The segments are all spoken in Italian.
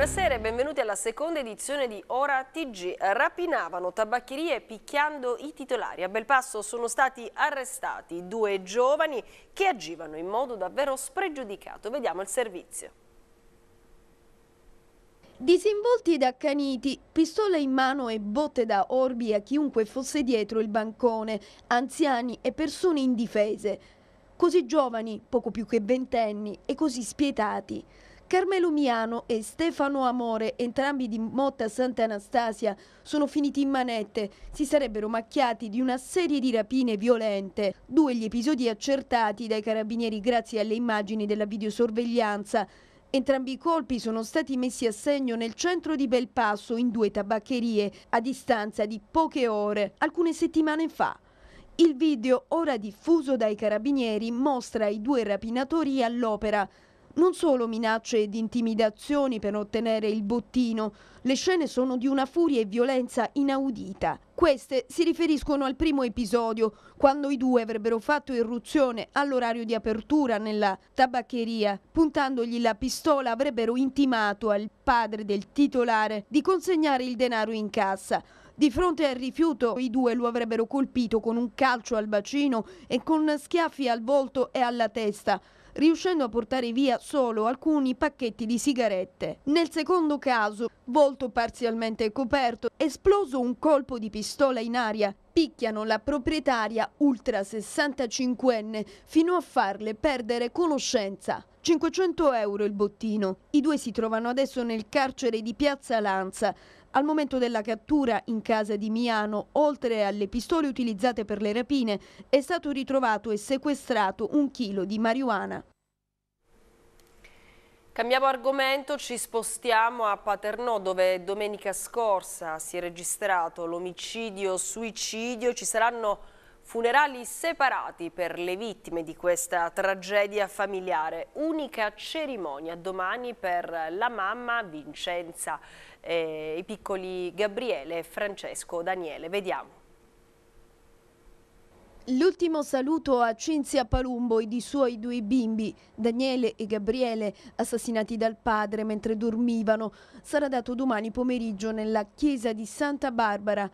Buonasera e benvenuti alla seconda edizione di Ora TG. Rapinavano tabaccherie picchiando i titolari. A bel passo sono stati arrestati due giovani che agivano in modo davvero spregiudicato. Vediamo il servizio. Disinvolti ed accaniti, pistole in mano e botte da orbi a chiunque fosse dietro il bancone, anziani e persone indifese. Così giovani, poco più che ventenni, e così spietati. Carmelo Miano e Stefano Amore, entrambi di Motta Santa Anastasia, sono finiti in manette. Si sarebbero macchiati di una serie di rapine violente. Due gli episodi accertati dai carabinieri grazie alle immagini della videosorveglianza. Entrambi i colpi sono stati messi a segno nel centro di Belpasso in due tabaccherie a distanza di poche ore, alcune settimane fa. Il video, ora diffuso dai carabinieri, mostra i due rapinatori all'opera, non solo minacce ed intimidazioni per ottenere il bottino, le scene sono di una furia e violenza inaudita. Queste si riferiscono al primo episodio, quando i due avrebbero fatto irruzione all'orario di apertura nella tabaccheria. Puntandogli la pistola avrebbero intimato al padre del titolare di consegnare il denaro in cassa. Di fronte al rifiuto i due lo avrebbero colpito con un calcio al bacino e con schiaffi al volto e alla testa riuscendo a portare via solo alcuni pacchetti di sigarette. Nel secondo caso, volto parzialmente coperto, esploso un colpo di pistola in aria, picchiano la proprietaria ultra 65enne fino a farle perdere conoscenza. 500 euro il bottino. I due si trovano adesso nel carcere di Piazza Lanza. Al momento della cattura in casa di Miano, oltre alle pistole utilizzate per le rapine, è stato ritrovato e sequestrato un chilo di marijuana. Cambiamo argomento, ci spostiamo a Paternò dove domenica scorsa si è registrato l'omicidio-suicidio, ci saranno Funerali separati per le vittime di questa tragedia familiare. Unica cerimonia domani per la mamma Vincenza, e eh, i piccoli Gabriele e Francesco Daniele. Vediamo. L'ultimo saluto a Cinzia Palumbo e i suoi due bimbi, Daniele e Gabriele, assassinati dal padre mentre dormivano, sarà dato domani pomeriggio nella chiesa di Santa Barbara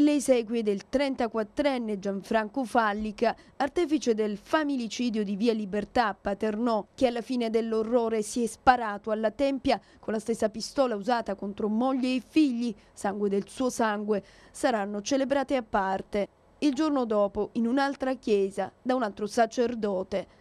le esequie del 34enne Gianfranco Fallica, artefice del familicidio di Via Libertà a Paternò, che alla fine dell'orrore si è sparato alla tempia con la stessa pistola usata contro moglie e figli, sangue del suo sangue, saranno celebrate a parte. Il giorno dopo, in un'altra chiesa, da un altro sacerdote.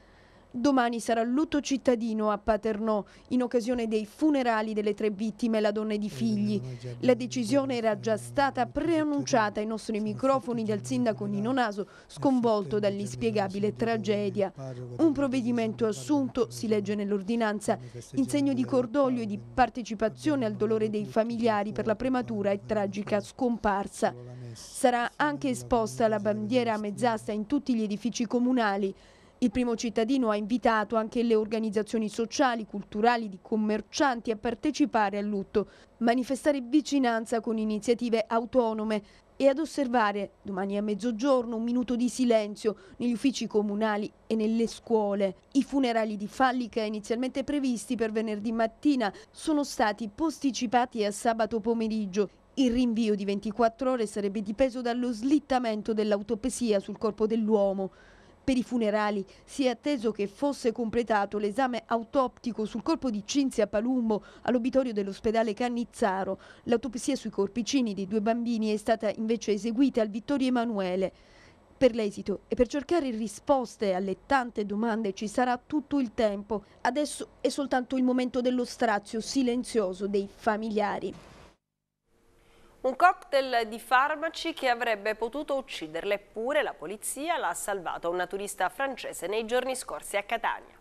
Domani sarà lutto cittadino a Paternò in occasione dei funerali delle tre vittime, la donna ed i figli. La decisione era già stata preannunciata ai nostri microfoni dal sindaco Nino Naso, sconvolto dall'inspiegabile tragedia. Un provvedimento assunto, si legge nell'ordinanza, in segno di cordoglio e di partecipazione al dolore dei familiari per la prematura e tragica scomparsa. Sarà anche esposta la bandiera a mezz'asta in tutti gli edifici comunali. Il primo cittadino ha invitato anche le organizzazioni sociali, culturali, di commercianti a partecipare al lutto, manifestare vicinanza con iniziative autonome e ad osservare domani a mezzogiorno un minuto di silenzio negli uffici comunali e nelle scuole. I funerali di Fallica inizialmente previsti per venerdì mattina sono stati posticipati a sabato pomeriggio il rinvio di 24 ore sarebbe dipeso dallo slittamento dell'autopesia sul corpo dell'uomo. Per i funerali si è atteso che fosse completato l'esame autoptico sul corpo di Cinzia Palumbo all'obitorio dell'ospedale Cannizzaro. L'autopsia sui corpicini dei due bambini è stata invece eseguita al Vittorio Emanuele. Per l'esito e per cercare risposte alle tante domande ci sarà tutto il tempo. Adesso è soltanto il momento dello strazio silenzioso dei familiari. Un cocktail di farmaci che avrebbe potuto ucciderla, eppure la polizia l'ha salvato una turista francese nei giorni scorsi a Catania.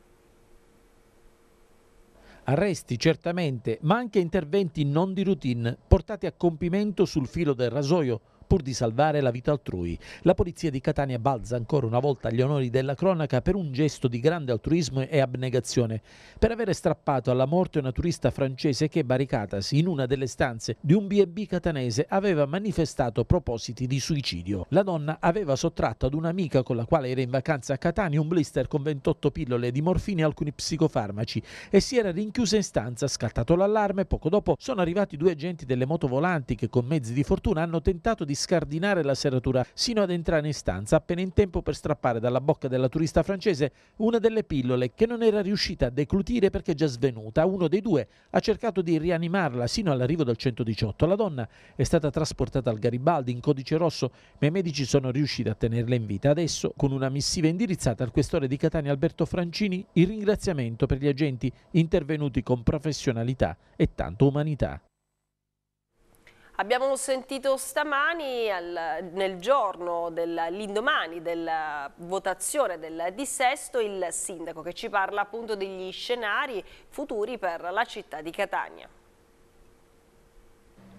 Arresti certamente, ma anche interventi non di routine portati a compimento sul filo del rasoio pur di salvare la vita altrui. La polizia di Catania balza ancora una volta agli onori della cronaca per un gesto di grande altruismo e abnegazione, per avere strappato alla morte una turista francese che, barricatasi in una delle stanze di un B&B catanese, aveva manifestato propositi di suicidio. La donna aveva sottratto ad un'amica con la quale era in vacanza a Catania un blister con 28 pillole di morfina e alcuni psicofarmaci e si era rinchiusa in stanza, scattato l'allarme, poco dopo sono arrivati due agenti delle motovolanti che con mezzi di fortuna hanno tentato di scardinare la serratura sino ad entrare in stanza appena in tempo per strappare dalla bocca della turista francese una delle pillole che non era riuscita a declutire perché già svenuta. Uno dei due ha cercato di rianimarla sino all'arrivo del 118. La donna è stata trasportata al Garibaldi in codice rosso, ma i medici sono riusciti a tenerla in vita. Adesso, con una missiva indirizzata al questore di Catania Alberto Francini, il ringraziamento per gli agenti intervenuti con professionalità e tanto umanità. Abbiamo sentito stamani al, nel giorno dell'indomani della uh, votazione del dissesto il sindaco che ci parla appunto degli scenari futuri per la città di Catania.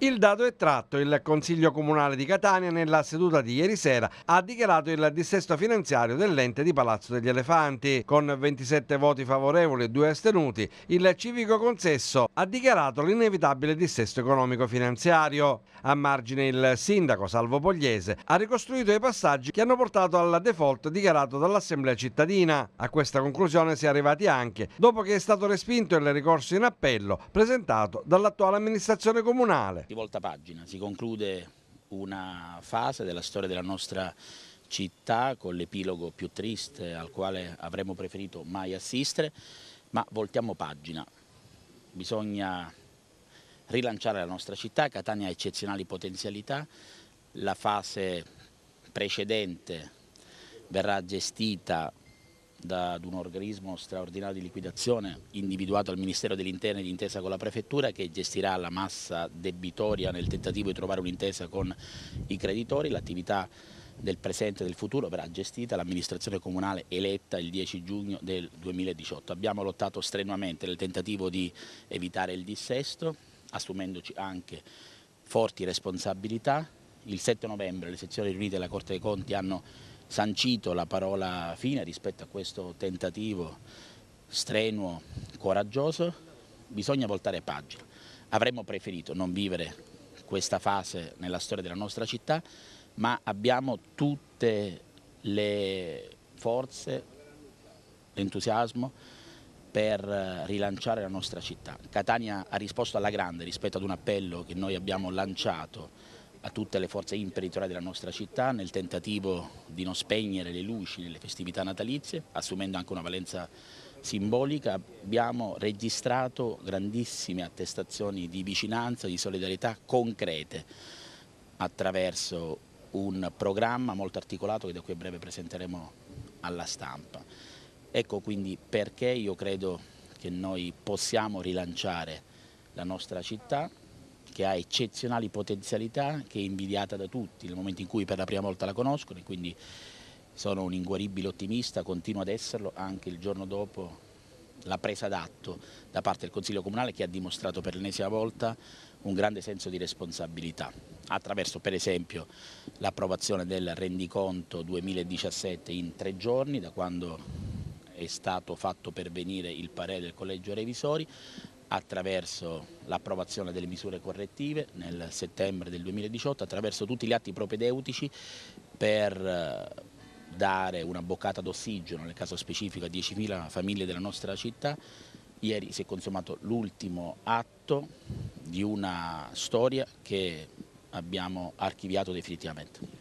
Il dato è tratto. Il Consiglio Comunale di Catania nella seduta di ieri sera ha dichiarato il dissesto finanziario dell'ente di Palazzo degli Elefanti. Con 27 voti favorevoli e 2 astenuti, il civico consesso ha dichiarato l'inevitabile dissesto economico-finanziario. A margine il sindaco Salvo Pogliese ha ricostruito i passaggi che hanno portato al default dichiarato dall'Assemblea cittadina. A questa conclusione si è arrivati anche dopo che è stato respinto il ricorso in appello presentato dall'attuale amministrazione comunale. Di volta pagina, si conclude una fase della storia della nostra città con l'epilogo più triste al quale avremmo preferito mai assistere, ma voltiamo pagina. Bisogna rilanciare la nostra città, Catania ha eccezionali potenzialità, la fase precedente verrà gestita da un organismo straordinario di liquidazione individuato al Ministero dell'Interno d'intesa con la Prefettura che gestirà la massa debitoria nel tentativo di trovare un'intesa con i creditori. L'attività del presente e del futuro verrà gestita l'amministrazione comunale eletta il 10 giugno del 2018. Abbiamo lottato strenuamente nel tentativo di evitare il dissesto, assumendoci anche forti responsabilità. Il 7 novembre le sezioni riunite della Corte dei Conti hanno sancito la parola fine rispetto a questo tentativo strenuo, coraggioso, bisogna voltare pagina. Avremmo preferito non vivere questa fase nella storia della nostra città, ma abbiamo tutte le forze, l'entusiasmo per eh, rilanciare la nostra città. Catania ha risposto alla grande rispetto ad un appello che noi abbiamo lanciato a tutte le forze imprenditoriali della nostra città nel tentativo di non spegnere le luci nelle festività natalizie, assumendo anche una valenza simbolica, abbiamo registrato grandissime attestazioni di vicinanza, di solidarietà concrete attraverso un programma molto articolato che da qui a breve presenteremo alla stampa. Ecco quindi perché io credo che noi possiamo rilanciare la nostra città che ha eccezionali potenzialità, che è invidiata da tutti nel momento in cui per la prima volta la conoscono e quindi sono un inguaribile ottimista, continuo ad esserlo anche il giorno dopo la presa d'atto da parte del Consiglio Comunale che ha dimostrato per l'ennesima volta un grande senso di responsabilità attraverso per esempio l'approvazione del rendiconto 2017 in tre giorni da quando è stato fatto pervenire il parere del Collegio Revisori, attraverso l'approvazione delle misure correttive nel settembre del 2018, attraverso tutti gli atti propedeutici per eh, dare una boccata d'ossigeno, nel caso specifico a 10.000 famiglie della nostra città. Ieri si è consumato l'ultimo atto di una storia che abbiamo archiviato definitivamente.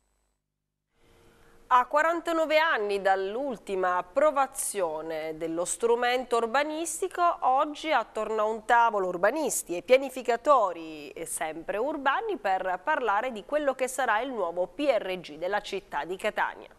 A 49 anni dall'ultima approvazione dello strumento urbanistico, oggi attorno a un tavolo urbanisti e pianificatori sempre urbani per parlare di quello che sarà il nuovo PRG della città di Catania.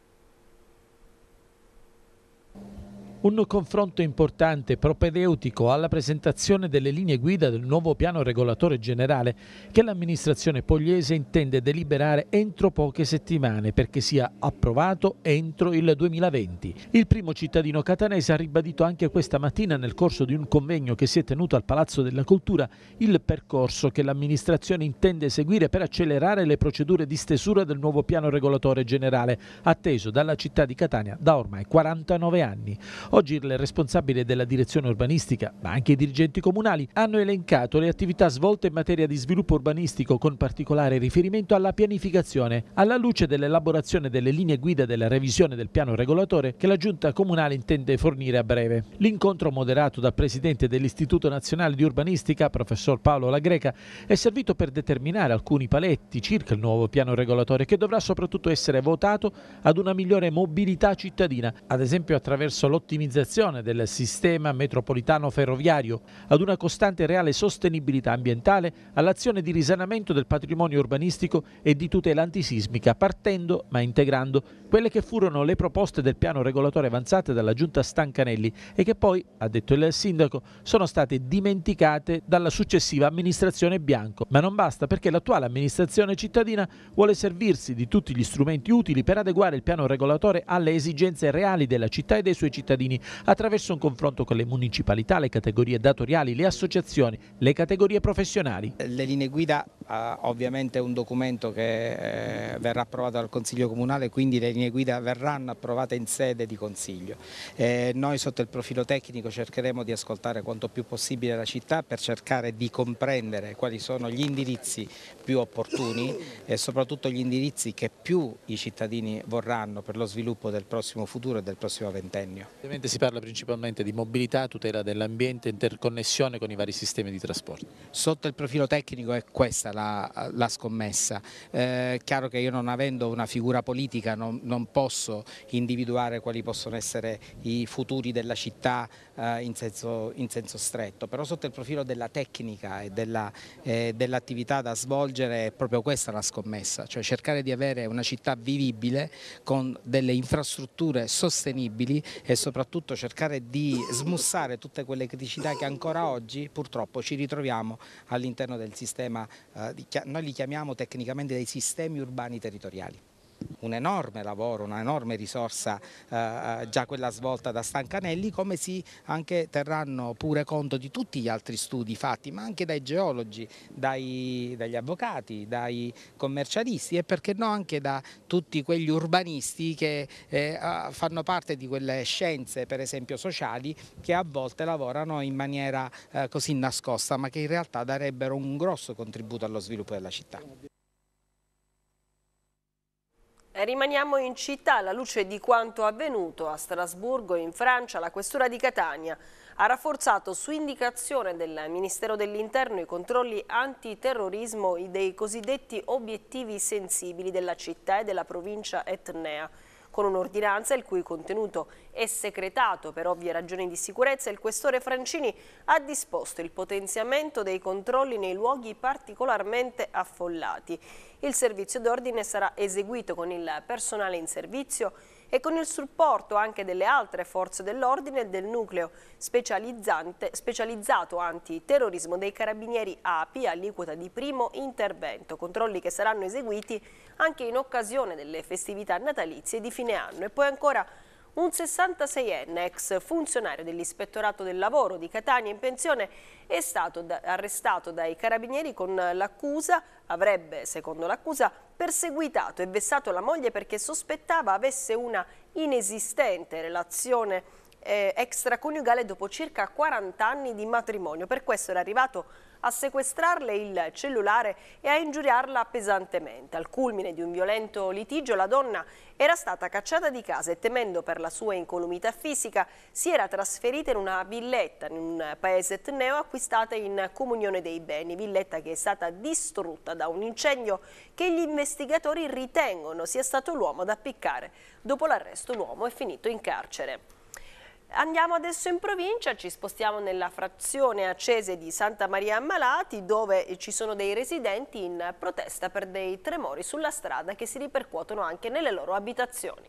Un confronto importante propedeutico alla presentazione delle linee guida del nuovo piano regolatore generale che l'amministrazione pogliese intende deliberare entro poche settimane perché sia approvato entro il 2020. Il primo cittadino catanese ha ribadito anche questa mattina nel corso di un convegno che si è tenuto al Palazzo della Cultura il percorso che l'amministrazione intende seguire per accelerare le procedure di stesura del nuovo piano regolatore generale atteso dalla città di Catania da ormai 49 anni. Oggi il responsabile della direzione urbanistica, ma anche i dirigenti comunali, hanno elencato le attività svolte in materia di sviluppo urbanistico con particolare riferimento alla pianificazione, alla luce dell'elaborazione delle linee guida della revisione del piano regolatore che la Giunta Comunale intende fornire a breve. L'incontro moderato dal Presidente dell'Istituto Nazionale di Urbanistica, professor Paolo La Greca, è servito per determinare alcuni paletti circa il nuovo piano regolatore che dovrà soprattutto essere votato ad una migliore mobilità cittadina, ad esempio attraverso l'ottimizzazione ottimizzazione del sistema metropolitano ferroviario, ad una costante e reale sostenibilità ambientale, all'azione di risanamento del patrimonio urbanistico e di tutela antisismica, partendo ma integrando quelle che furono le proposte del piano regolatore avanzate dalla giunta Stancanelli e che poi, ha detto il sindaco, sono state dimenticate dalla successiva amministrazione Bianco. Ma non basta perché l'attuale amministrazione cittadina vuole servirsi di tutti gli strumenti utili per adeguare il piano regolatore alle esigenze reali della città e dei suoi cittadini cittadini attraverso un confronto con le municipalità, le categorie datoriali, le associazioni, le categorie professionali. Le linee guida eh, ovviamente è un documento che eh, verrà approvato dal Consiglio Comunale, quindi le linee guida verranno approvate in sede di Consiglio. Eh, noi sotto il profilo tecnico cercheremo di ascoltare quanto più possibile la città per cercare di comprendere quali sono gli indirizzi più opportuni e soprattutto gli indirizzi che più i cittadini vorranno per lo sviluppo del prossimo futuro e del prossimo ventennio. Presidente, si parla principalmente di mobilità, tutela dell'ambiente, interconnessione con i vari sistemi di trasporto. Sotto il profilo tecnico è questa la, la scommessa. È eh, chiaro che io non avendo una figura politica non, non, posso individuare quali possono essere i futuri della città eh, in, senso, in, senso, stretto, però sotto il profilo della tecnica e eh, dell'attività eh, dell da svolgere è proprio questa la scommessa, cioè cercare di avere una città vivibile con delle infrastrutture sostenibili e soprattutto soprattutto cercare di smussare tutte quelle criticità che ancora oggi purtroppo ci ritroviamo all'interno del sistema, eh, noi li chiamiamo tecnicamente dei sistemi urbani territoriali un enorme lavoro, un'enorme risorsa eh, eh, già quella svolta da Stancanelli, come si anche terranno pure conto di tutti gli altri studi fatti, ma anche dai geologi, dai, dagli avvocati, dai commercialisti e perché no anche da tutti quegli urbanisti che eh, fanno parte di quelle scienze, per esempio sociali, che a volte lavorano in maniera eh, così nascosta, ma che in realtà darebbero un grosso contributo allo sviluppo della città. Rimaniamo in città alla luce di quanto avvenuto a Strasburgo, in Francia, la questura di Catania ha rafforzato su indicazione del Ministero dell'Interno i controlli antiterrorismo dei cosiddetti obiettivi sensibili della città e della provincia etnea. Con un'ordinanza il cui contenuto è secretato per ovvie ragioni di sicurezza, il questore Francini ha disposto il potenziamento dei controlli nei luoghi particolarmente affollati. Il servizio d'ordine sarà eseguito con il personale in servizio e con il supporto anche delle altre forze dell'ordine e del nucleo specializzato antiterrorismo dei carabinieri API aliquota di primo intervento, controlli che saranno eseguiti anche in occasione delle festività natalizie di fine anno. E poi ancora un 66enne ex funzionario dell'ispettorato del lavoro di Catania in pensione è stato da arrestato dai carabinieri con l'accusa, avrebbe secondo l'accusa perseguitato e vessato la moglie perché sospettava avesse una inesistente relazione eh, extraconiugale dopo circa 40 anni di matrimonio. Per questo era arrivato a sequestrarle il cellulare e a ingiuriarla pesantemente. Al culmine di un violento litigio la donna era stata cacciata di casa e temendo per la sua incolumità fisica si era trasferita in una villetta in un paese etneo acquistata in comunione dei beni, villetta che è stata distrutta da un incendio che gli investigatori ritengono sia stato l'uomo ad appiccare. Dopo l'arresto l'uomo è finito in carcere. Andiamo adesso in provincia, ci spostiamo nella frazione accese di Santa Maria Ammalati dove ci sono dei residenti in protesta per dei tremori sulla strada che si ripercuotono anche nelle loro abitazioni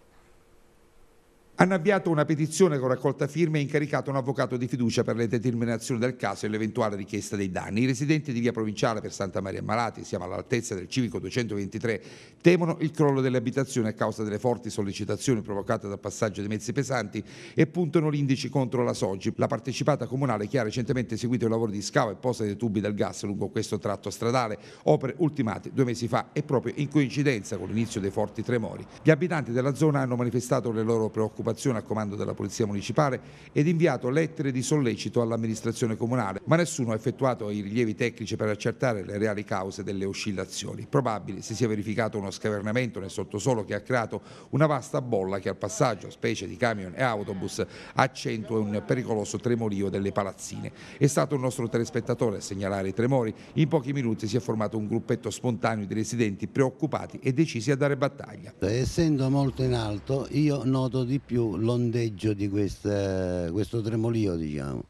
hanno avviato una petizione con raccolta firme e incaricato un avvocato di fiducia per le determinazioni del caso e l'eventuale richiesta dei danni. I residenti di via provinciale per Santa Maria Malati, siamo all'altezza del civico 223, temono il crollo delle abitazioni a causa delle forti sollecitazioni provocate dal passaggio di mezzi pesanti e puntano l'indice contro la Soggi. La partecipata comunale che ha recentemente seguito i lavori di scavo e posta dei tubi del gas lungo questo tratto stradale, opere ultimate due mesi fa e proprio in coincidenza con l'inizio dei forti tremori. Gli abitanti della zona hanno manifestato le loro preoccupazioni preoccupazione a comando della Polizia Municipale ed inviato lettere di sollecito all'amministrazione comunale, ma nessuno ha effettuato i rilievi tecnici per accertare le reali cause delle oscillazioni. Probabile si sia verificato uno scavernamento nel sottosolo che ha creato una vasta bolla che al passaggio, specie di camion e autobus, accentua un pericoloso tremolio delle palazzine. È stato un nostro telespettatore a segnalare i tremori. In pochi minuti si è formato un gruppetto spontaneo di residenti preoccupati e decisi a dare battaglia. Essendo molto in alto, io noto di più più l'ondeggio di questa, questo tremolio diciamo,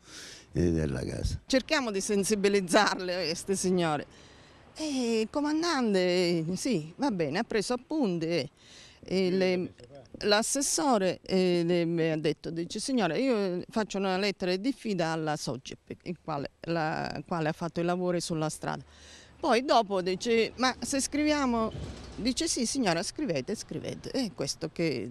eh, della casa. Cerchiamo di sensibilizzarle queste eh, signore. E il comandante, sì, va bene, ha preso appunti. E L'assessore eh, mi ha detto, dice signora io faccio una lettera di diffida alla Sogep, il quale, la, quale ha fatto i lavori sulla strada. Poi dopo dice, ma se scriviamo, dice sì signora scrivete, scrivete, è questo che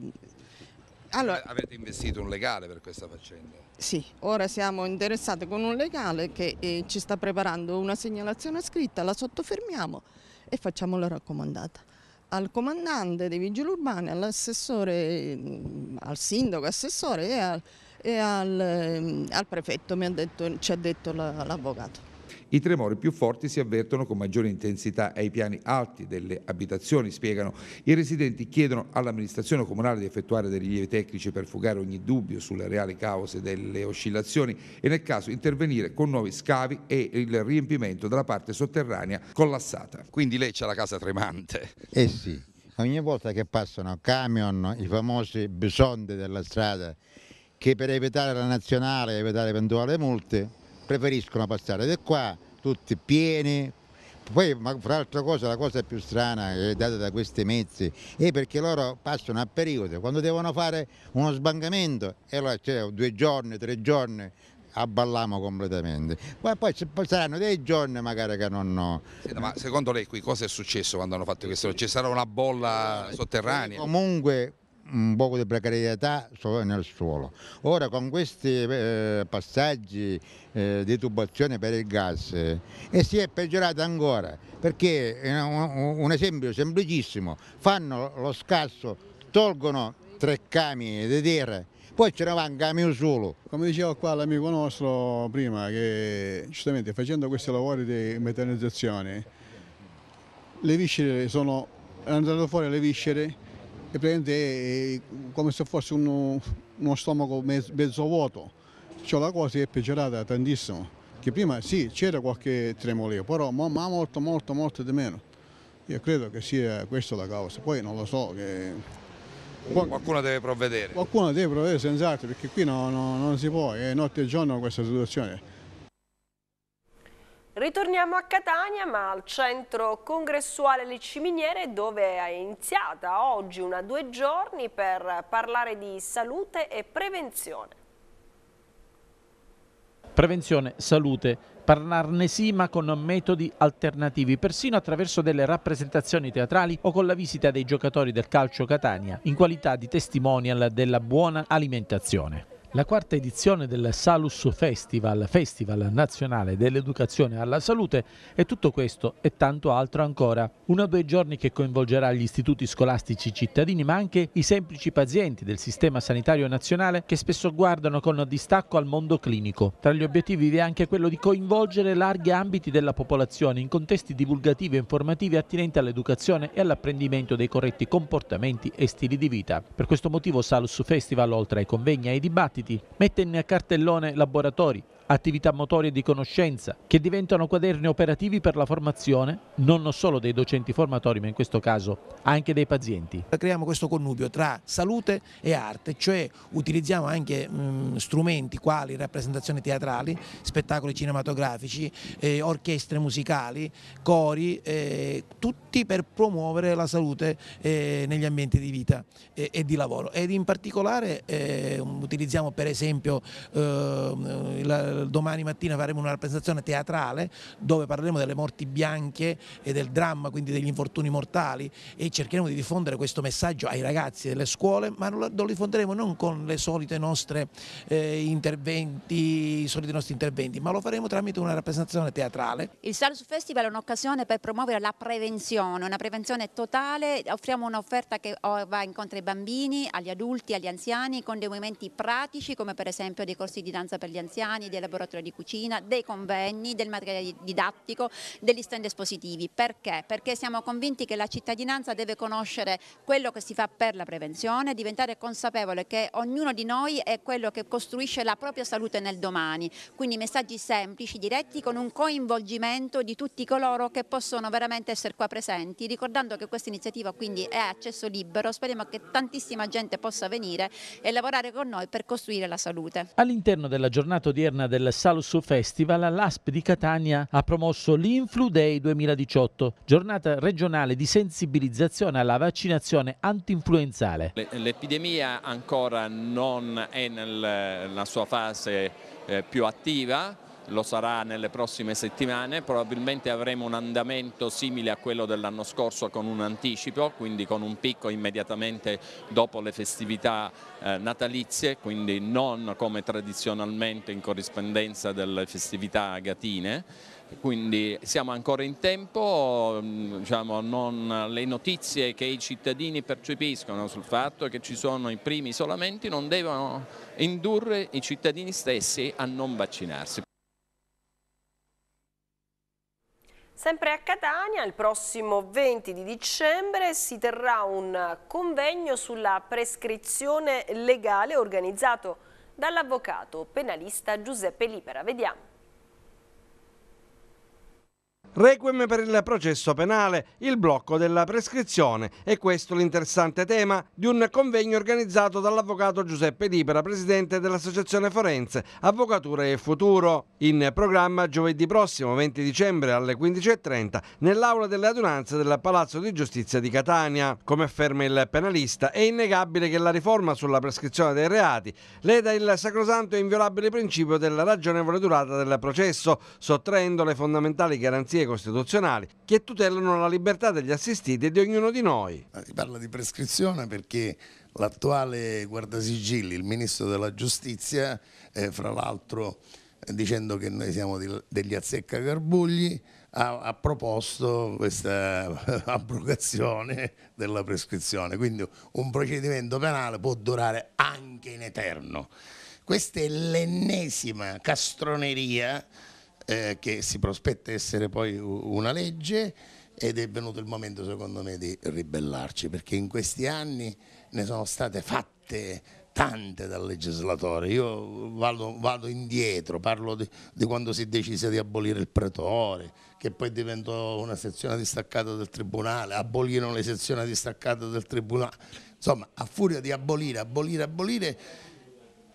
allora, Avete investito un legale per questa faccenda? Sì, ora siamo interessati con un legale che eh, ci sta preparando una segnalazione scritta, la sottofermiamo e facciamo la raccomandata. Al comandante dei vigili urbani, all'assessore, mm, al sindaco, assessore e, al, e al, ehm, al prefetto, ha detto, ci ha detto l'avvocato. La, i tremori più forti si avvertono con maggiore intensità ai piani alti delle abitazioni, spiegano. I residenti chiedono all'amministrazione comunale di effettuare dei rilievi tecnici per fugare ogni dubbio sulle reali cause delle oscillazioni e nel caso intervenire con nuovi scavi e il riempimento della parte sotterranea collassata. Quindi lei c'ha la casa tremante. Eh sì, ogni volta che passano camion, i famosi bisonde della strada, che per evitare la nazionale, evitare eventuali multe, preferiscono passare da qua, tutti pieni. Poi, ma, fra l'altra cosa, la cosa più strana che è data da questi mezzi è perché loro passano a periodo, quando devono fare uno sbancamento, e allora cioè, due giorni, tre giorni, abballiamo completamente. Poi, poi saranno dei giorni magari che non... No. ma secondo lei qui cosa è successo quando hanno fatto questo? Ci sarà una bolla eh, sotterranea? Comunque un poco di precarietà nel suolo. Ora con questi eh, passaggi eh, di tubazione per il gas eh, si è peggiorata ancora perché eh, un, esempio semplicissimo, fanno lo scasso, tolgono tre camion di terra poi ce ne va un camion solo. Come diceva qua l'amico nostro prima, che giustamente facendo questi lavori di metanizzazione, le viscere sono, andate fuori le viscere e prende eh, come se fosse uno, uno stomaco mezzo, mezzo vuoto. Cioè la cosa è peggiorata tantissimo, che prima sì c'era qualche tremolio, però ma, ma molto molto molto di meno. Io credo che sia questa la causa, poi non lo so. Che... Qualcuno deve provvedere. Qualcuno deve provvedere senz'altro, perché qui no, no, non si può, è notte e giorno questa situazione. Ritorniamo a Catania ma al centro congressuale Lecce Miniere dove è iniziata oggi una due giorni per parlare di salute e prevenzione. Prevenzione, salute, parlarne sì ma con metodi alternativi, persino attraverso delle rappresentazioni teatrali o con la visita dei giocatori del calcio Catania in qualità di testimonial della buona alimentazione. La quarta edizione del Salus Festival, Festival Nazionale dell'Educazione alla Salute, è tutto questo e tanto altro ancora. Uno o due giorni che coinvolgerà gli istituti scolastici cittadini, ma anche i semplici pazienti del sistema sanitario nazionale che spesso guardano con distacco al mondo clinico. Tra gli obiettivi vi è anche quello di coinvolgere larghi ambiti della popolazione in contesti divulgativi e informativi attinenti all'educazione e all'apprendimento dei corretti comportamenti e stili di vita. Per questo motivo Salus Festival, oltre ai convegni e ai dibattiti, dibattiti, mette in cartellone laboratori, attività motorie di conoscenza, che diventano quaderni operativi per la formazione non solo dei docenti formatori, ma in questo caso anche dei pazienti. Creiamo questo connubio tra salute e arte, cioè utilizziamo anche mh, mm, strumenti quali rappresentazioni teatrali, spettacoli cinematografici, eh, orchestre musicali, cori, eh, tutti per promuovere la salute eh, negli ambienti di vita eh, e di lavoro. Ed in particolare eh, utilizziamo per esempio eh, la domani mattina faremo una rappresentazione teatrale dove parleremo delle morti bianche e del dramma, quindi degli infortuni mortali e cercheremo di diffondere questo messaggio ai ragazzi delle scuole, ma lo, diffonderemo non con le solite nostre eh, interventi, i soliti nostri interventi, ma lo faremo tramite una rappresentazione teatrale. Il Salus Festival è un'occasione per promuovere la prevenzione, una prevenzione totale, offriamo un'offerta che va incontro ai bambini, agli adulti, agli anziani con dei movimenti pratici come per esempio dei corsi di danza per gli anziani, della laboratorio di cucina, dei convegni, del materiale didattico, degli stand espositivi. Perché? Perché siamo convinti che la cittadinanza deve conoscere quello che si fa per la prevenzione, diventare consapevole che ognuno di noi è quello che costruisce la propria salute nel domani. Quindi messaggi semplici, diretti, con un coinvolgimento di tutti coloro che possono veramente essere qua presenti, ricordando che questa iniziativa quindi è accesso libero, speriamo che tantissima gente possa venire e lavorare con noi per costruire la salute. All'interno della giornata odierna del del Salso Festival, l'ASP di Catania ha promosso l'Influ Day 2018, giornata regionale di sensibilizzazione alla vaccinazione antinfluenzale. L'epidemia ancora non è nella sua fase eh, più attiva, lo sarà nelle prossime settimane, probabilmente avremo un andamento simile a quello dell'anno scorso con un anticipo, quindi con un picco immediatamente dopo le festività eh, natalizie, quindi non come tradizionalmente in corrispondenza delle festività gatine quindi siamo ancora in tempo, mm, diciamo, non, le notizie che i cittadini percepiscono sul fatto che ci sono i primi isolamenti non devono indurre i cittadini stessi a non vaccinarsi. Sempre a Catania, il prossimo 20 di dicembre, si terrà un convegno sulla prescrizione legale organizzato dall'avvocato penalista Giuseppe Libera. Vediamo. Requiem per il processo penale, il blocco della prescrizione e questo l'interessante tema di un convegno organizzato dall'avvocato Giuseppe Libera, presidente dell'Associazione Forense Avvocatura e Futuro, in programma giovedì prossimo 20 dicembre alle 15.30 nell'aula delle adunanze del Palazzo di Giustizia di Catania. Come afferma il penalista, è innegabile che la riforma sulla prescrizione dei reati leda il sacrosanto e inviolabile principio della ragionevole durata del processo, sottraendo le fondamentali garanzie costituzionali che tutelano la libertà degli assistiti e di ognuno di noi. Eh, si parla di prescrizione perché l'attuale guardasigilli, il ministro della giustizia, eh, fra l'altro eh, dicendo che noi siamo degli azzeccagarbugli, ha, ha proposto questa abrogazione della prescrizione, quindi un procedimento penale può durare anche in eterno. Questa è l'ennesima castroneria eh, che si prospetta essere poi una legge ed è venuto il momento secondo me di ribellarci perché in questi anni ne sono state fatte tante dal legislatore, io vado, vado indietro, parlo di, di, quando si decise di abolire il pretore, che poi diventò una sezione distaccata del tribunale, abolirono le sezioni distaccate del tribunale, insomma a furia di abolire, abolire, abolire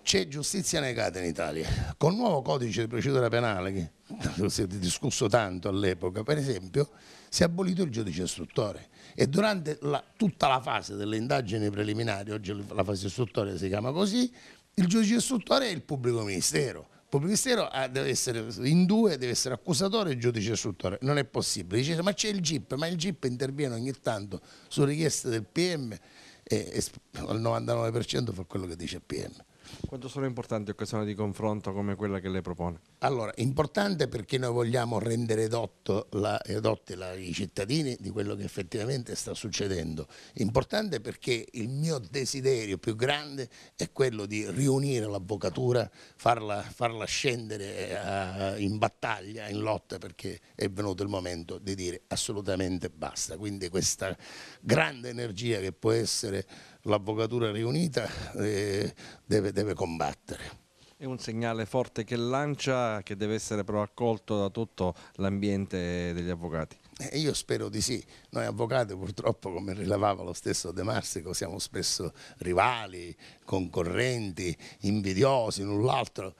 c'è giustizia negata in Italia. con il nuovo codice di procedura penale, che si è discusso tanto all'epoca, per esempio, si è abolito il giudice istruttore e durante la, tutta la fase delle indagini preliminari, oggi la fase istruttoria si chiama così, il giudice istruttore è il pubblico ministero. Il pubblico ministero eh, deve essere in due, deve essere accusatore e giudice istruttore. Non è possibile. Dice, ma c'è il GIP, ma il GIP interviene ogni tanto su richieste del PM e, e al 99% fa quello che dice il PM. Quanto sono importanti occasioni di confronto come quella che lei propone? Allora, importante perché noi vogliamo rendere la, eh, dotte la, i cittadini di quello che effettivamente sta succedendo. Importante perché il mio desiderio più grande è quello di riunire l'avvocatura, farla, farla, scendere a, eh, in battaglia, in lotta, perché è venuto il momento di dire assolutamente basta. Quindi questa grande energia che può essere l'avvocatura riunita eh, deve, deve combattere. È un segnale forte che lancia che deve essere però accolto da tutto l'ambiente degli avvocati. Eh, io spero di sì. Noi avvocati purtroppo, come rilevava lo stesso De Marsico, siamo spesso rivali, concorrenti, invidiosi, null'altro.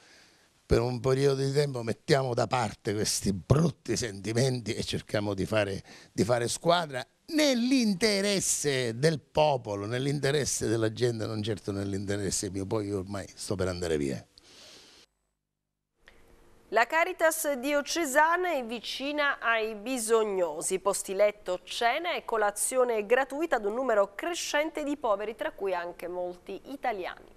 Per un periodo di tempo mettiamo da parte questi brutti sentimenti e cerchiamo di fare, di fare squadra nell'interesse del popolo, nell'interesse della gente, non certo nell'interesse mio, poi io ormai sto per andare via. La Caritas diocesana è vicina ai bisognosi, posti letto, cena e colazione gratuita ad un numero crescente di poveri, tra cui anche molti italiani.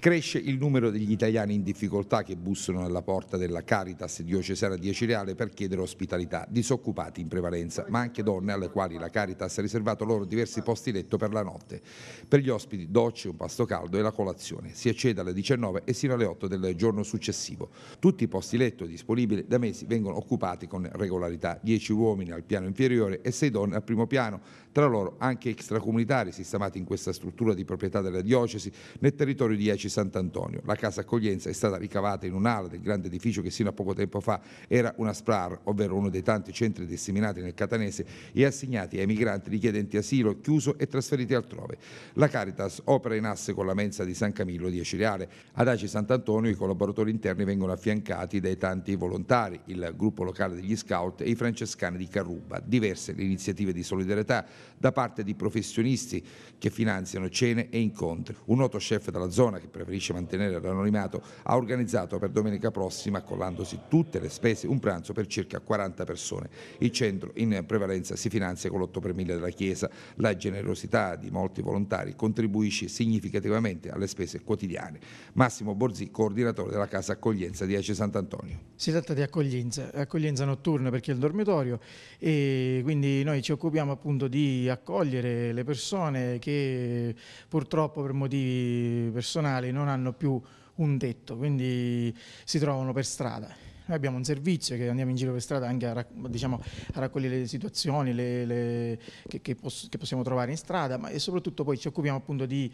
Cresce il numero degli italiani in difficoltà che bussano alla porta della Caritas diocesana di Acireale per chiedere ospitalità, disoccupati in prevalenza, ma anche donne alle quali la Caritas ha riservato loro diversi posti letto per la notte. Per gli ospiti docce, un pasto caldo e la colazione. Si accede alle 19 e sino alle 8 del giorno successivo. Tutti i posti letto disponibili da mesi vengono occupati con regolarità. 10 uomini al piano inferiore e 6 donne al primo piano, tra loro anche extracomunitari sistemati in questa struttura di proprietà della diocesi nel territorio di Acireale Sant'Antonio. La casa accoglienza è stata ricavata in un'ala del grande edificio che sino a poco tempo fa era una SPRAR, ovvero uno dei tanti centri disseminati nel Catanese e assegnati ai migranti richiedenti asilo, chiuso e trasferiti altrove. La Caritas opera in asse con la mensa di San Camillo di Acireale. Ad Aci Sant'Antonio i collaboratori interni vengono affiancati dai tanti volontari, il gruppo locale degli scout e i francescani di Carruba. Diverse le iniziative di solidarietà da parte di professionisti che finanziano cene e incontri. Un noto chef della zona che preferisce mantenere l'anonimato, ha organizzato per domenica prossima, accollandosi tutte le spese, un pranzo per circa 40 persone. Il centro in prevalenza si finanzia con l'8 per mille della Chiesa. La generosità di molti volontari contribuisce significativamente alle spese quotidiane. Massimo Borzì, coordinatore della Casa Accoglienza di Ace Sant'Antonio. Si tratta di accoglienza, accoglienza notturna perché è il dormitorio e quindi noi ci occupiamo appunto di accogliere le persone che purtroppo per motivi personali poi non hanno più un tetto, quindi si trovano per strada. Noi abbiamo un servizio che andiamo in giro per strada anche a, diciamo, a raccogliere le situazioni le, le, che, che, che possiamo trovare in strada, ma e soprattutto poi ci occupiamo appunto di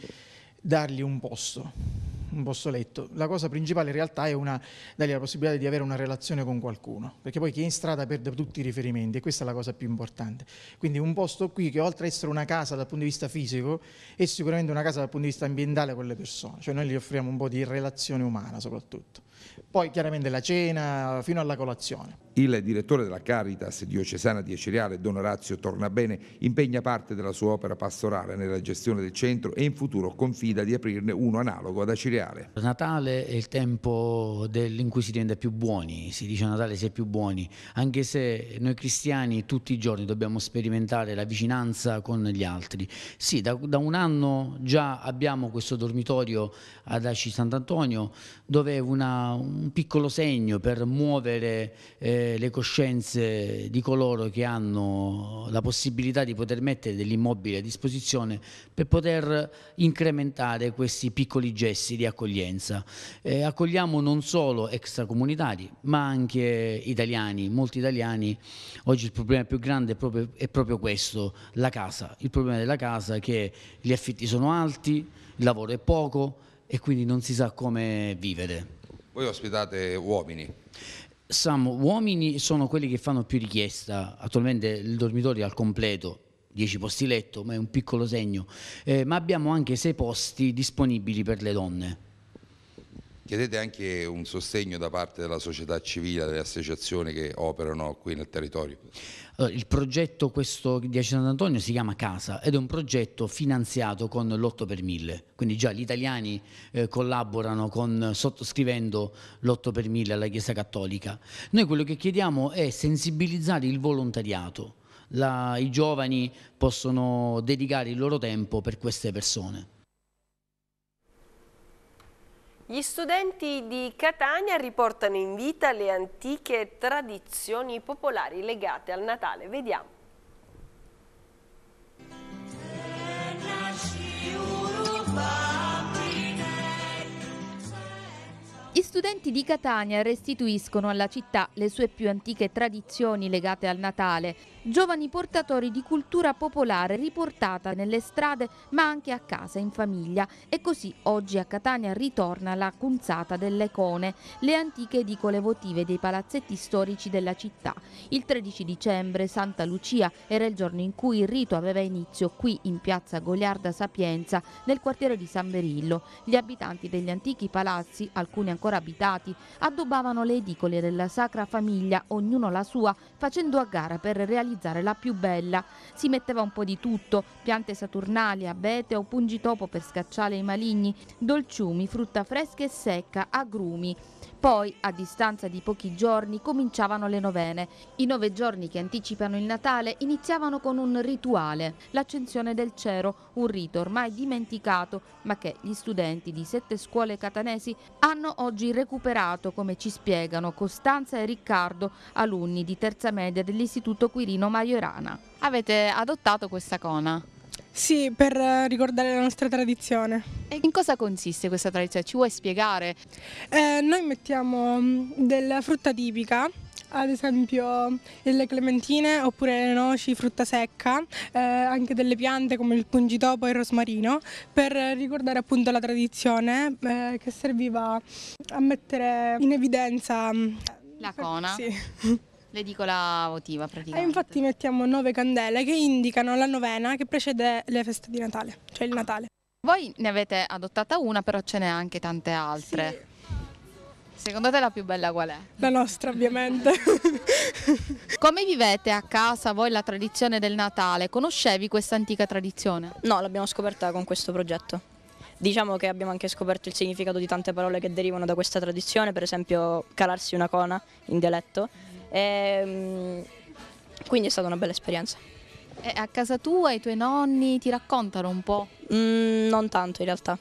dargli un posto un bossoletto. La cosa principale in realtà è una, dargli la possibilità di avere una relazione con qualcuno, perché poi chi è in strada perde tutti i riferimenti e questa è la cosa più importante. Quindi un posto qui che oltre ad essere una casa dal punto di vista fisico, è sicuramente una casa dal punto di vista ambientale con le persone, cioè noi gli offriamo un po' di relazione umana soprattutto. Poi chiaramente la cena fino alla colazione. Il direttore della Caritas diocesana di Eceriale, Don Orazio Tornabene, impegna parte della sua opera pastorale nella gestione del centro e in futuro confida di aprirne uno analogo ad Eceriale. Natale è il tempo in cui si diventa più buoni, si dice a Natale si è più buoni, anche se noi cristiani tutti i giorni dobbiamo sperimentare la vicinanza con gli altri. Sì, da, da un anno già abbiamo questo dormitorio ad Aci Sant'Antonio dove una, un piccolo segno per muovere... Eh, le coscienze di coloro che hanno la possibilità di poter mettere dell'immobile a disposizione per poter incrementare questi piccoli gesti di accoglienza. Eh, accogliamo non solo extracomunitari ma anche italiani, molti italiani, oggi il problema più grande è proprio, è proprio questo, la casa, il problema della casa è che gli affitti sono alti, il lavoro è poco e quindi non si sa come vivere. Voi ospitate uomini? Sam, uomini sono quelli che fanno più richiesta, attualmente il dormitorio è al completo, 10 posti letto, ma è un piccolo segno, eh, ma abbiamo anche 6 posti disponibili per le donne. Chiedete anche un sostegno da parte della società civile, delle associazioni che operano qui nel territorio? Eh, il progetto questo di Sant'Antonio si chiama Casa ed è un progetto finanziato con l'8 per 1000, quindi già gli italiani eh, collaborano con, sottoscrivendo l'8 per 1000 alla Chiesa Cattolica. Noi quello che chiediamo è sensibilizzare il volontariato, La, i giovani possono dedicare il loro tempo per queste persone. Gli studenti di Catania riportano in vita le antiche tradizioni popolari legate al Natale. Vediamo. Gli studenti di Catania restituiscono alla città le sue più antiche tradizioni legate al Natale, giovani portatori di cultura popolare riportata nelle strade ma anche a casa, in famiglia. E così oggi a Catania ritorna la cunzata delle cone, le antiche edicole votive dei palazzetti storici della città. Il 13 dicembre Santa Lucia era il giorno in cui il rito aveva inizio qui in piazza Goliarda Sapienza nel quartiere di San Berillo. Gli abitanti degli antichi palazzi, alcuni ancora abitati, addobbavano le edicole della Sacra Famiglia, ognuno la sua, facendo a gara per realizzare realizzare la più bella. Si metteva un po' di tutto, piante saturnali, abete o pungitopo per scacciare i maligni, dolciumi, frutta fresca e secca, agrumi. Poi, a distanza di pochi giorni, cominciavano le novene. I nove giorni che anticipano il Natale iniziavano con un rituale, l'accensione del cero, un rito ormai dimenticato, ma che gli studenti di sette scuole catanesi hanno oggi recuperato, come ci spiegano Costanza e Riccardo, alunni di terza media dell'Istituto Quirino Torino Maiorana. Avete adottato questa cona? Sì, per ricordare la nostra tradizione. E in cosa consiste questa tradizione? Ci vuoi spiegare? Eh, noi mettiamo mm, della frutta tipica, ad esempio le clementine oppure le noci, frutta secca, eh, anche delle piante come il pungitopo e il rosmarino, per ricordare appunto la tradizione eh, che serviva a mettere in evidenza... Mm, la cona? Sì. L'edicola votiva praticamente. E eh, infatti mettiamo nove candele che indicano la novena che precede le feste di Natale, cioè il Natale. Voi ne avete adottata una, però ce n'è anche tante altre. Sì. Secondo te la più bella qual è? La nostra ovviamente. Come vivete a casa voi la tradizione del Natale? Conoscevi questa antica tradizione? No, l'abbiamo scoperta con questo progetto. Diciamo che abbiamo anche scoperto il significato di tante parole che derivano da questa tradizione, per esempio calarsi una cona in dialetto, e, ehm, quindi è stata una bella esperienza. E a casa tua i tuoi nonni ti raccontano un po'? Mm, non tanto in realtà,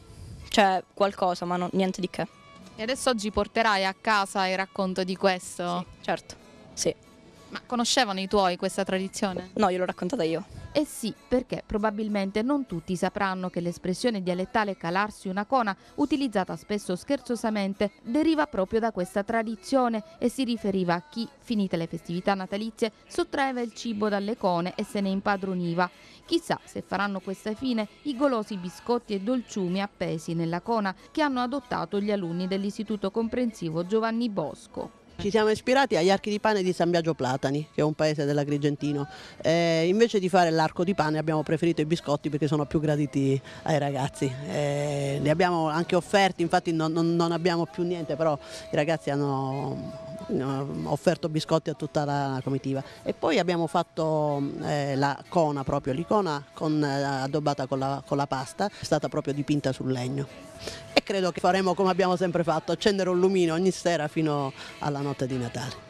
cioè qualcosa ma non, niente di che. E adesso oggi porterai a casa il racconto di questo? Sì, certo, sì. Ma conoscevano i tuoi questa tradizione? No, io l'ho raccontata io. Eh sì, perché probabilmente non tutti sapranno che l'espressione dialettale calarsi una cona, utilizzata spesso scherzosamente, deriva proprio da questa tradizione e si riferiva a chi, finite le festività natalizie, sottraeva il cibo dalle cone e se ne impadroniva. Chissà se faranno questa fine i golosi biscotti e dolciumi appesi nella cona che hanno adottato gli alunni dell'Istituto Comprensivo Giovanni Bosco. Ci siamo ispirati agli archi di pane di San Biagio Platani, che è un paese dell'Agrigentino. Eh, invece di fare l'arco di pane abbiamo preferito i biscotti perché sono più graditi ai ragazzi. Eh, li abbiamo anche offerti, infatti non, non, non abbiamo più niente, però i ragazzi hanno eh, offerto biscotti a tutta la comitiva e poi abbiamo fatto mm, eh, la cona proprio, l'icona con, eh, addobbata con la, con la pasta, è stata proprio dipinta sul legno e credo che faremo come abbiamo sempre fatto, accendere un lumino ogni sera fino alla notte di Natale.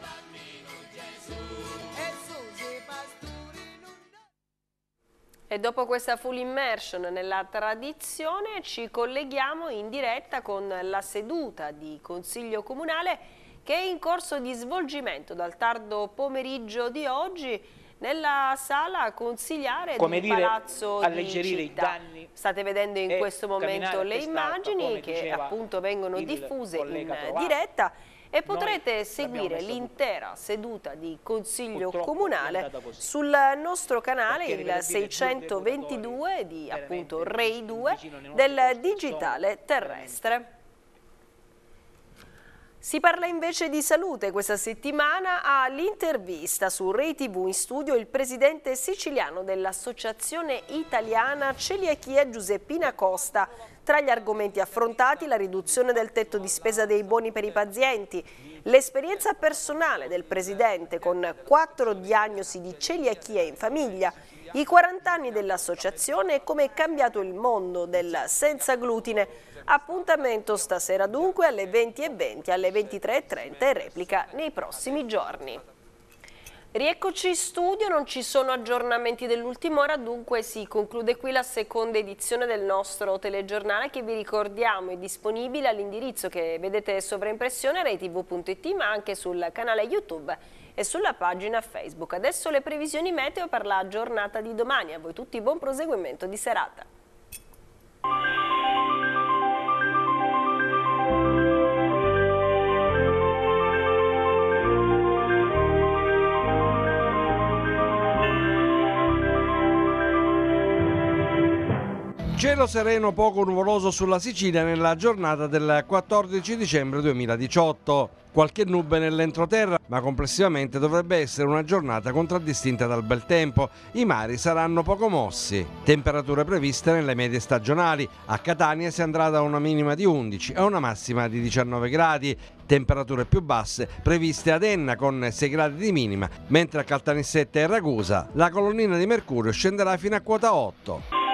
E dopo questa full immersion nella tradizione ci colleghiamo in diretta con la seduta di Consiglio Comunale che è in corso di svolgimento dal tardo pomeriggio di oggi nella sala consigliare come di dire, Palazzo alleggerire i danni state vedendo in questo momento le immagini che appunto vengono diffuse in diretta e potrete Noi seguire l'intera seduta di consiglio comunale sul nostro canale il 622 di appunto Rei 2 del digitale terrestre. Si parla invece di salute. Questa settimana all'intervista su Rei TV in studio il presidente siciliano dell'Associazione Italiana Celiachia Giuseppina Costa. Tra gli argomenti affrontati la riduzione del tetto di spesa dei buoni per i pazienti, l'esperienza personale del presidente con quattro diagnosi di celiachia in famiglia i 40 anni dell'associazione e come è cambiato il mondo del senza glutine. Appuntamento stasera dunque alle 20.20, alle 23.30 e replica nei prossimi giorni. Rieccoci in studio, non ci sono aggiornamenti dell'ultima ora, dunque si conclude qui la seconda edizione del nostro telegiornale che vi ricordiamo è disponibile all'indirizzo che vedete sovraimpressione, raytv.it ma anche sul canale YouTube e sulla pagina Facebook. Adesso le previsioni meteo per la giornata di domani. A voi tutti buon proseguimento di serata. Cielo sereno poco nuvoloso sulla Sicilia nella giornata del 14 dicembre 2018. Qualche nube nell'entroterra, ma complessivamente dovrebbe essere una giornata contraddistinta dal bel tempo. I mari saranno poco mossi. Temperature previste nelle medie stagionali. A Catania si andrà da una minima di 11 a una massima di 19 gradi. Temperature più basse previste ad Enna con 6 gradi di minima, mentre a Caltanissetta e Ragusa la colonnina di mercurio scenderà fino a quota 8.